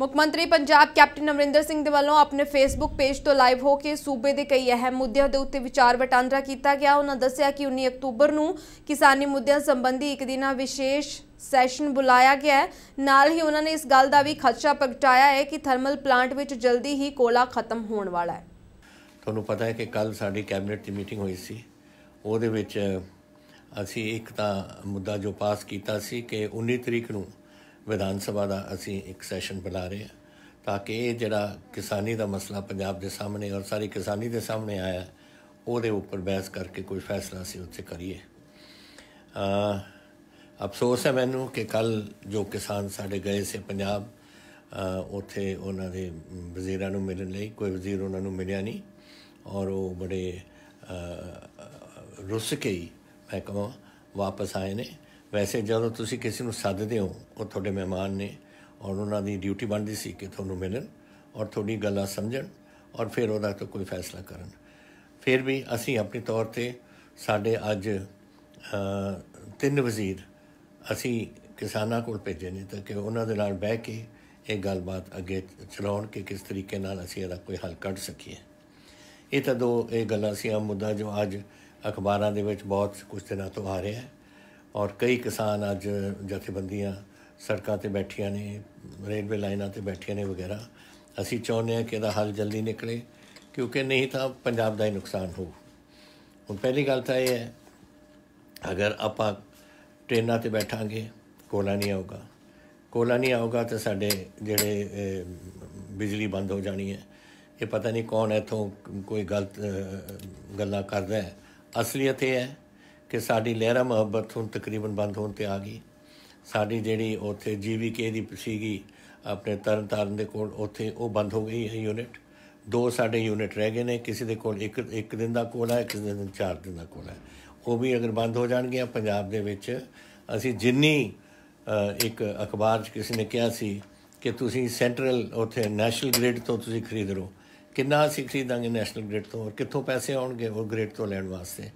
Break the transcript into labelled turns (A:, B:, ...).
A: ਮੁੱਖ ਮੰਤਰੀ ਪੰਜਾਬ ਕੈਪਟਨ ਅਮਰਿੰਦਰ ਸਿੰਘ ਦੇ ਵੱਲੋਂ ਆਪਣੇ ਫੇਸਬੁੱਕ ਪੇਜ ਤੋਂ ਲਾਈਵ ਹੋ ਕੇ ਸੂਬੇ ਦੇ ਕਈ ਅਹਿਮ ਮੁੱਦਿਆਂ ਦੇ ਉੱਤੇ ਵਿਚਾਰ ਵਟਾਂਦਰਾ ਕੀਤਾ ਗਿਆ ਉਹਨਾਂ ਦੱਸਿਆ ਕਿ 19 ਅਕਤੂਬਰ ਨੂੰ ਕਿਸਾਨੀ ਮੁੱਦਿਆਂ ਸੰਬੰਧੀ ਇੱਕ ਦਿਨਾ ਵਿਸ਼ੇਸ਼ ਸੈਸ਼ਨ ਬੁਲਾਇਆ ਗਿਆ ਹੈ ਨਾਲ ਹੀ ਉਹਨਾਂ ਨੇ ਇਸ ਗੱਲ ਦਾ ਵੀ ਖਦਸ਼ਾ ਪ੍ਰਗਟਾਇਆ ਹੈ ਕਿ ਥਰਮਲ ਪਲਾਂਟ ਵਿੱਚ ਜਲਦੀ ਹੀ ਕੋਲਾ ਖਤਮ ਹੋਣ ਵਾਲਾ ਹੈ
B: ਤੁਹਾਨੂੰ ਪਤਾ ਹੈ ਕਿ ਕੱਲ ਸਾਡੀ ਕੈਬਨਿਟ ਦੀ ਮੀਟਿੰਗ ਹੋਈ ਸੀ ਉਹਦੇ ਵਿੱਚ ਅਸੀਂ ਇੱਕ ਤਾਂ ਮੁੱਦਾ ਜੋ ਪਾਸ ਕੀਤਾ ਸੀ ਕਿ 19 ਤਰੀਕ ਨੂੰ ਵਿਧਾਨ ਸਭਾ ਦਾ ਅਸੀਂ ਇੱਕ ਸੈਸ਼ਨ ਬਣਾ ਰਹੇ ਹਾਂ ਤਾਂ ਕਿ ਇਹ ਜਿਹੜਾ ਕਿਸਾਨੀ ਦਾ ਮਸਲਾ ਪੰਜਾਬ ਦੇ ਸਾਹਮਣੇ ਔਰ ਸਾਰੀ ਕਿਸਾਨੀ ਦੇ ਸਾਹਮਣੇ ਆਇਆ ਉਹਦੇ ਉੱਪਰ ਬਹਿਸ ਕਰਕੇ ਕੋਈ ਫੈਸਲਾ ਸੀ ਉੱਥੇ ਕਰੀਏ ਅ ਅਫਸੋਸ ਹੈ ਮੈਨੂੰ ਕਿ ਕੱਲ ਜੋ ਕਿਸਾਨ ਸਾਡੇ ਗਏ ਸੀ ਪੰਜਾਬ ਉੱਥੇ ਉਹਨਾਂ ਦੇ ਵਜ਼ੀਰਾਂ ਨੂੰ ਮਿਲਣ ਲਈ ਕੋਈ ਵਜ਼ੀਰ ਉਹਨਾਂ ਨੂੰ ਮਿਲਿਆ ਨਹੀਂ ਔਰ ਉਹ ਬੜੇ ਰੁੱਸ ਕੇ ਮੈਂ ਕਹਾਂ ਵਾਪਸ ਆਏ ਨੇ ਵੈਸੇ ਜਦੋਂ ਤੁਸੀਂ ਕਿਸੇ ਨੂੰ ਸੱਦਦੇ ਹੋ ਉਹ ਤੁਹਾਡੇ ਮਹਿਮਾਨ ਨੇ ਔਰ ਉਹਨਾਂ ਦੀ ਡਿਊਟੀ ਬਣਦੀ ਸੀ ਕਿ ਤੁਹਾਨੂੰ ਮਿਲਣ ਔਰ ਤੁਹਾਡੀ ਗੱਲਾਂ ਸਮਝਣ ਔਰ ਫਿਰ ਉਹਦਾ ਤੋਂ ਕੋਈ ਫੈਸਲਾ ਕਰਨ ਫਿਰ ਵੀ ਅਸੀਂ ਆਪਣੇ ਤੌਰ ਤੇ ਸਾਡੇ ਅੱਜ ਤਿੰਨ ਵਜ਼ੀਰ ਅਸੀਂ ਕਿਸਾਨਾਂ ਕੋਲ ਭੇਜੇ ਨੇ ਤਾਂ ਕਿ ਉਹਨਾਂ ਦੇ ਨਾਲ ਬਹਿ ਕੇ ਇਹ ਗੱਲਬਾਤ ਅੱਗੇ ਚਲਾਉਣ ਕਿ ਕਿਸ ਤਰੀਕੇ ਨਾਲ ਅਸੀਂ ਇਹਦਾ ਕੋਈ ਹੱਲ ਕੱਢ ਸਕੀਏ ਇਹ ਤਾਂ ਦੋ ਇਹ ਗੱਲਾਂ ਸੀ ਆ ਮੁੱਦਾ ਜੋ ਅੱਜ ਅਖਬਾਰਾਂ ਦੇ ਵਿੱਚ ਬਹੁਤ ਕੁਝ ਦਿਨਾਂ ਤੋਂ ਆ ਰਿਹਾ ਹੈ ਔਰ ਕਈ ਕਿਸਾਨ ਅੱਜ ਜਥੇਬੰਦੀਆਂ ਸੜਕਾਂ ਤੇ ਬੈਠੀਆਂ ਨੇ ਰੇਲਵੇ ਲਾਈਨਾਂ ਤੇ ਬੈਠੀਆਂ ਨੇ ਵਗੈਰਾ ਅਸੀਂ ਚਾਹੁੰਦੇ ਹਾਂ ਕਿ ਇਹਦਾ ਹੱਲ ਜਲਦੀ ਨਿਕਲੇ ਕਿਉਂਕਿ ਨਹੀਂ ਤਾਂ ਪੰਜਾਬ ਦਾ ਹੀ ਨੁਕਸਾਨ ਹੋਊ ਹੁਣ ਪਹਿਲੀ ਗੱਲ ਤਾਂ ਇਹ ਹੈ ਅਗਰ ਆਪਾਂ ਟ੍ਰੇਨਾਂ ਤੇ ਬੈਠਾਂਗੇ ਕੋਲਾ ਨਹੀਂ ਆਊਗਾ ਕੋਲਾ ਨਹੀਂ ਆਊਗਾ ਤਾਂ ਸਾਡੇ ਜਿਹੜੇ ਬਿਜਲੀ ਬੰਦ ਹੋ ਜਾਣੀ ਹੈ ਇਹ ਪਤਾ ਨਹੀਂ ਕੌਣ ਇਥੋਂ ਕੋਈ ਗਲਤ ਗੱਲਾਂ ਕਰਦਾ ਹੈ ਅਸਲੀਅਤ ਇਹ ਹੈ ਕਿ ਸਾਡੀ ਲਹਿਰਾ ਮੁਹੱਬਤ ਹੁਣ ਤਕਰੀਬਨ ਬੰਦ ਹੋਣ ਤੇ ਆ ਗਈ ਸਾਡੀ ਜਿਹੜੀ ਉੱਥੇ ਜੀਵੀਕੇ ਦੀ ਸੀਗੀ ਆਪਣੇ ਤਰਨ ਤਾਰਨ ਦੇ ਕੋਲ ਉੱਥੇ ਉਹ ਬੰਦ ਹੋ ਗਈ ਹੈ ਯੂਨਿਟ ਦੋ ਸਾਡੇ ਯੂਨਿਟ ਰਹਿ ਗਏ ਨੇ ਕਿਸੇ ਦੇ ਕੋਲ ਇੱਕ ਇੱਕ ਦਿਨ ਦਾ ਕੋਲ ਹੈ ਕਿਸੇ ਦਿਨ ਚਾਰ ਦਿਨ ਦਾ ਕੋਲ ਹੈ ਉਹ ਵੀ ਅਗਰ ਬੰਦ ਹੋ ਜਾਣਗੇ ਪੰਜਾਬ ਦੇ ਵਿੱਚ ਅਸੀਂ ਜਿੰਨੀ ਇੱਕ ਅਖਬਾਰ 'ਚ ਕਿਸੇ ਨੇ ਕਿਹਾ ਸੀ ਕਿ ਤੁਸੀਂ ਸੈਂਟਰਲ ਉੱਥੇ ਨੈਸ਼ਨਲ ਗ੍ਰਿਡ ਤੋਂ ਤੁਸੀਂ ਖਰੀਦ ਲਓ ਕਿੰਨਾ ਅਸੀਂ ਖਰੀਦਾਂਗੇ ਨੈਸ਼ਨਲ ਗ੍ਰਿਡ ਤੋਂ ਔਰ ਕਿੱਥੋਂ ਪੈਸੇ ਆਉਣਗੇ ਉਹ ਗ੍ਰਿਡ ਤੋਂ ਲੈਣ ਵਾਸਤੇ